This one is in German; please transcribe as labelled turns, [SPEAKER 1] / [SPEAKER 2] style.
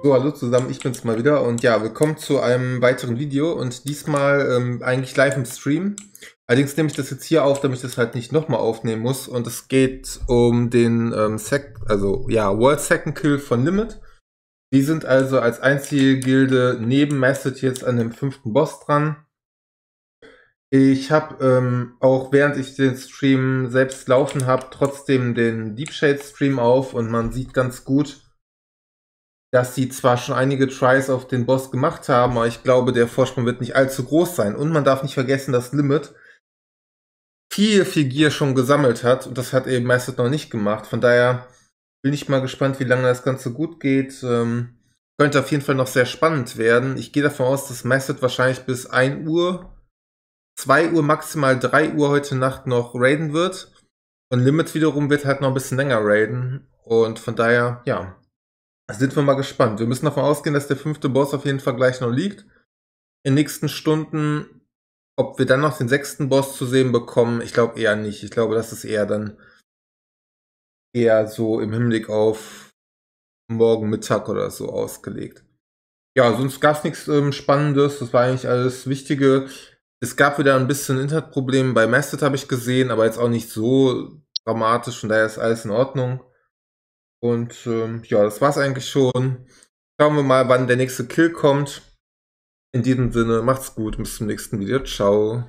[SPEAKER 1] So, hallo zusammen, ich bin's mal wieder und ja, willkommen zu einem weiteren Video und diesmal ähm, eigentlich live im Stream. Allerdings nehme ich das jetzt hier auf, damit ich das halt nicht nochmal aufnehmen muss und es geht um den ähm, Sec also ja, World Second Kill von Limit. Die sind also als einzige Gilde neben Method jetzt an dem fünften Boss dran. Ich habe ähm, auch während ich den Stream selbst laufen habe, trotzdem den Deep Shade Stream auf und man sieht ganz gut, dass sie zwar schon einige Tries auf den Boss gemacht haben, aber ich glaube, der Vorsprung wird nicht allzu groß sein. Und man darf nicht vergessen, dass Limit viel, viel Gear schon gesammelt hat und das hat eben Method noch nicht gemacht. Von daher bin ich mal gespannt, wie lange das Ganze gut geht. Ähm, könnte auf jeden Fall noch sehr spannend werden. Ich gehe davon aus, dass Method wahrscheinlich bis 1 Uhr, 2 Uhr, maximal 3 Uhr heute Nacht noch raiden wird. Und Limit wiederum wird halt noch ein bisschen länger raiden. Und von daher, ja, sind wir mal gespannt. Wir müssen davon ausgehen, dass der fünfte Boss auf jeden Fall gleich noch liegt. In nächsten Stunden, ob wir dann noch den sechsten Boss zu sehen bekommen, ich glaube eher nicht. Ich glaube, das ist eher dann eher so im Hinblick auf morgen Mittag oder so ausgelegt. Ja, sonst gab es nichts ähm, Spannendes. Das war eigentlich alles Wichtige. Es gab wieder ein bisschen Internetprobleme bei Masted, habe ich gesehen, aber jetzt auch nicht so dramatisch. Von daher ist alles in Ordnung. Und ähm, ja, das war's eigentlich schon. Schauen wir mal, wann der nächste Kill kommt. In diesem Sinne, macht's gut, bis zum nächsten Video. Ciao.